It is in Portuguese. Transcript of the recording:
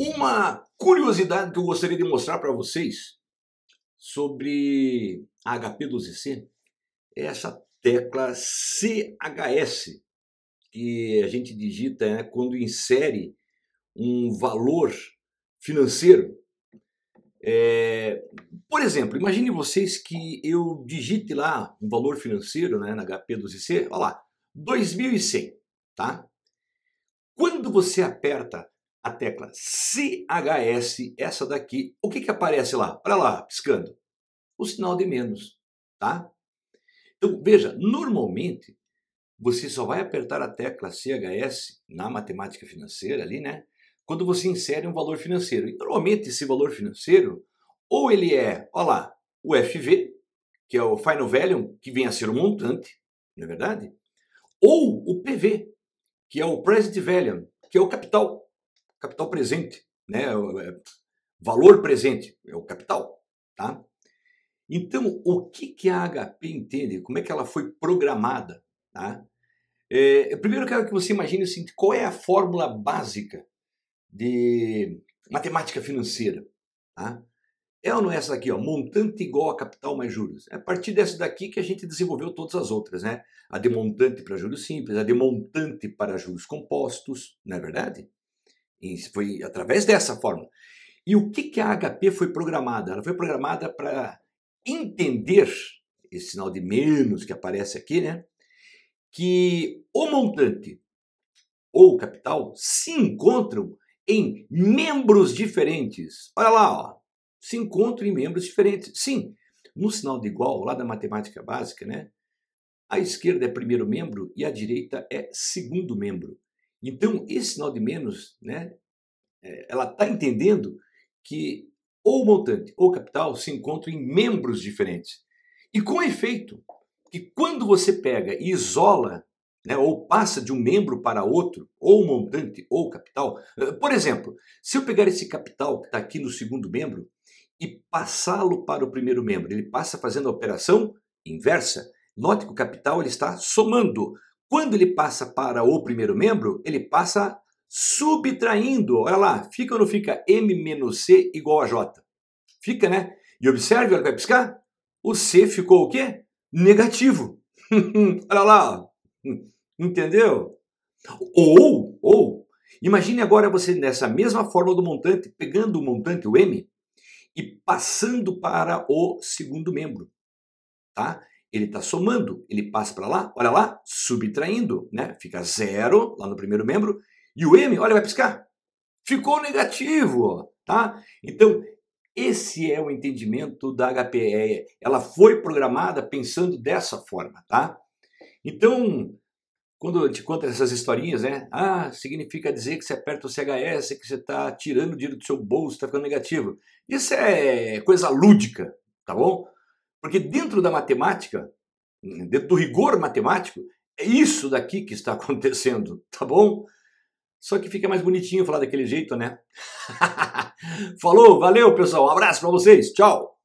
Uma curiosidade que eu gostaria de mostrar para vocês sobre a HP12C é essa tecla CHS, que a gente digita né, quando insere um valor financeiro. É, por exemplo, imagine vocês que eu digite lá um valor financeiro né, na HP12C, olha lá, 2.100, tá? Quando você aperta a tecla CHS, essa daqui, o que, que aparece lá? Olha lá, piscando. O sinal de menos, tá? Então, veja, normalmente você só vai apertar a tecla CHS na matemática financeira ali, né? Quando você insere um valor financeiro. E normalmente esse valor financeiro, ou ele é, olha lá, o FV, que é o Final Value, que vem a ser o montante, não é verdade? Ou o PV, que é o Present Value, que é o capital capital presente, né? É, é, valor presente, é o capital. Tá? Então, o que, que a HP entende? Como é que ela foi programada? Tá? É, primeiro, eu quero que você imagine assim, qual é a fórmula básica de matemática financeira. Tá? É ou não é essa daqui? Ó, montante igual a capital mais juros. É a partir dessa daqui que a gente desenvolveu todas as outras. Né? A de montante para juros simples, a de montante para juros compostos, não é verdade? E foi através dessa forma E o que, que a HP foi programada? Ela foi programada para entender esse sinal de menos que aparece aqui, né? Que o montante ou capital se encontram em membros diferentes. Olha lá, ó. Se encontram em membros diferentes. Sim, no sinal de igual, lá da matemática básica, né? A esquerda é primeiro membro e a direita é segundo membro. Então, esse sinal de menos, né, é, ela está entendendo que ou montante ou capital se encontram em membros diferentes. E com efeito, que quando você pega e isola, né, ou passa de um membro para outro, ou montante ou capital, eh, por exemplo, se eu pegar esse capital que está aqui no segundo membro e passá-lo para o primeiro membro, ele passa fazendo a operação inversa. Note que o capital ele está somando, quando ele passa para o primeiro membro, ele passa subtraindo. Olha lá, fica ou não fica M menos C igual a J? Fica, né? E observe, olha que vai piscar. O C ficou o quê? Negativo. olha lá. Entendeu? Ou, ou, imagine agora você nessa mesma forma do montante, pegando o montante, o M, e passando para o segundo membro. Tá? Ele está somando, ele passa para lá, olha lá, subtraindo, né? Fica zero lá no primeiro membro. E o M, olha, vai piscar. Ficou negativo, tá? Então, esse é o entendimento da HPE. Ela foi programada pensando dessa forma, tá? Então, quando eu te conta essas historinhas, né? Ah, significa dizer que você aperta o CHS, que você está tirando o dinheiro do seu bolso, está ficando negativo. Isso é coisa lúdica, tá bom? Porque dentro da matemática, dentro do rigor matemático, é isso daqui que está acontecendo, tá bom? Só que fica mais bonitinho falar daquele jeito, né? Falou, valeu, pessoal. Um abraço para vocês. Tchau.